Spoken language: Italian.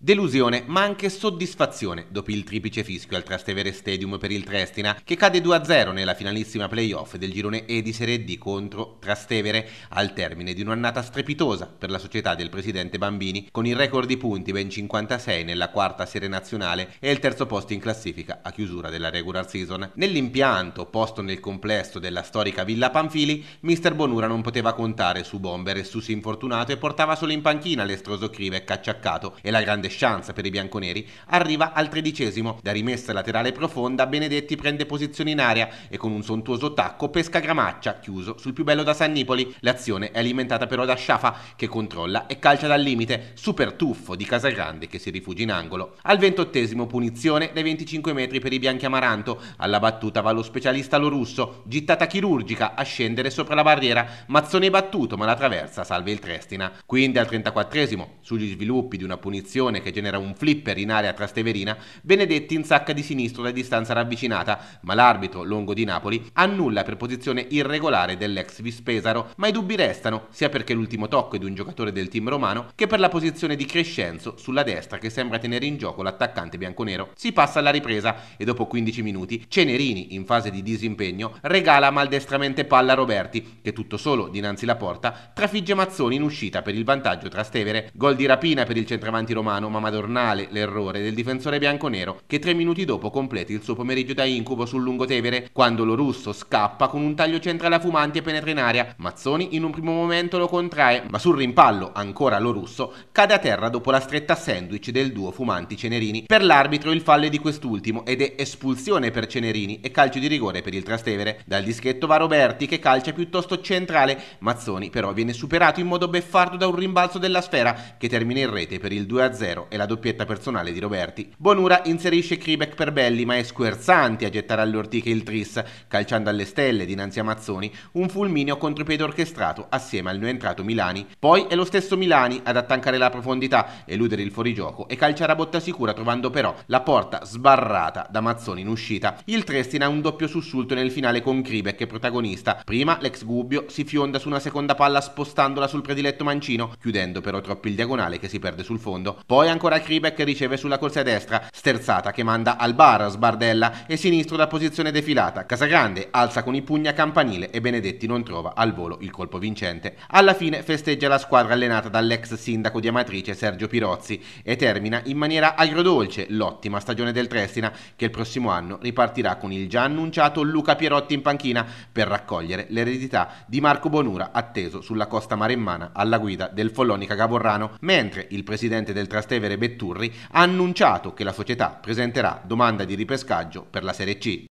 Delusione, ma anche soddisfazione dopo il triplice fischio al Trastevere Stadium per il Trestina, che cade 2-0 nella finalissima playoff del girone E di Serie D contro Trastevere, al termine di un'annata strepitosa per la società del presidente Bambini, con il record di punti ben 56 nella quarta serie nazionale e il terzo posto in classifica a chiusura della regular season. Nell'impianto, posto nel complesso della storica Villa Panfili, Mr. Bonura non poteva contare su Bomber e su Sinfortunato e portava solo in panchina l'estroso Krive cacciaccato e la grande grande chance per i bianconeri, arriva al tredicesimo. Da rimessa laterale profonda, Benedetti prende posizione in area e con un sontuoso tacco pesca Gramaccia, chiuso sul più bello da San Nipoli. L'azione è alimentata però da Sciafa, che controlla e calcia dal limite. Super tuffo di Casagrande che si rifugia in angolo. Al ventottesimo punizione dai 25 metri per i bianchi amaranto. Alla battuta va lo specialista Lorusso, gittata chirurgica a scendere sopra la barriera. Mazzone battuto ma la traversa salve il Trestina. Quindi al 34esimo, sugli sviluppi di una punizione pallone che genera un flipper in area trasteverina, Benedetti in sacca di sinistro da distanza ravvicinata, ma l'arbitro, Longo di Napoli, annulla per posizione irregolare dell'ex Vispesaro, ma i dubbi restano, sia perché l'ultimo tocco è di un giocatore del team romano, che per la posizione di Crescenzo sulla destra che sembra tenere in gioco l'attaccante bianconero. Si passa alla ripresa e dopo 15 minuti Cenerini, in fase di disimpegno, regala maldestramente palla a Roberti, che tutto solo, dinanzi la porta, trafigge Mazzoni in uscita per il vantaggio Trastevere. Gol di rapina per il centravanti romano, ma Madornale, l'errore del difensore bianconero che tre minuti dopo completa il suo pomeriggio da incubo sul lungotevere quando lo russo scappa con un taglio centrale a fumanti e penetra in aria. Mazzoni in un primo momento lo contrae, ma sul rimpallo, ancora lo russo, cade a terra dopo la stretta sandwich del duo fumanti Cenerini. Per l'arbitro il fallo è di quest'ultimo ed è espulsione per Cenerini e calcio di rigore per il Trastevere. Dal dischetto va Roberti che calcia piuttosto centrale, Mazzoni però viene superato in modo beffardo da un rimbalzo della sfera che termina in rete per il 2-0 Romero e la doppietta personale di Roberti, Bonura inserisce Kribek per belli ma è squerzanti a gettare all'ortica il tris, calciando alle stelle dinanzi a Mazzoni un fulmineo contropiede orchestrato assieme al neoentrato Milani. Poi è lo stesso Milani ad attaccare la profondità, eludere il fuorigioco e calciare a botta sicura trovando però la porta sbarrata da Mazzoni in uscita. Il Trestin ha un doppio sussulto nel finale con Kribek protagonista. Prima l'ex Gubbio si fionda su una seconda palla spostandola sul prediletto Mancino, chiudendo però troppo il diagonale che si perde sul fondo. Poi poi ancora Kribe che riceve sulla corsa destra, sterzata che manda al bar sbardella e sinistro da posizione defilata. Casagrande alza con i pugni a campanile e Benedetti non trova al volo il colpo vincente. Alla fine festeggia la squadra allenata dall'ex sindaco di Amatrice Sergio Pirozzi e termina in maniera agrodolce l'ottima stagione del Trestina che il prossimo anno ripartirà con il già annunciato Luca Pierotti in panchina per raccogliere l'eredità di Marco Bonura atteso sulla costa maremmana alla guida del Follonica Gavorrano, mentre il presidente del Trastevere Trevere Betturri ha annunciato che la società presenterà domanda di ripescaggio per la Serie C.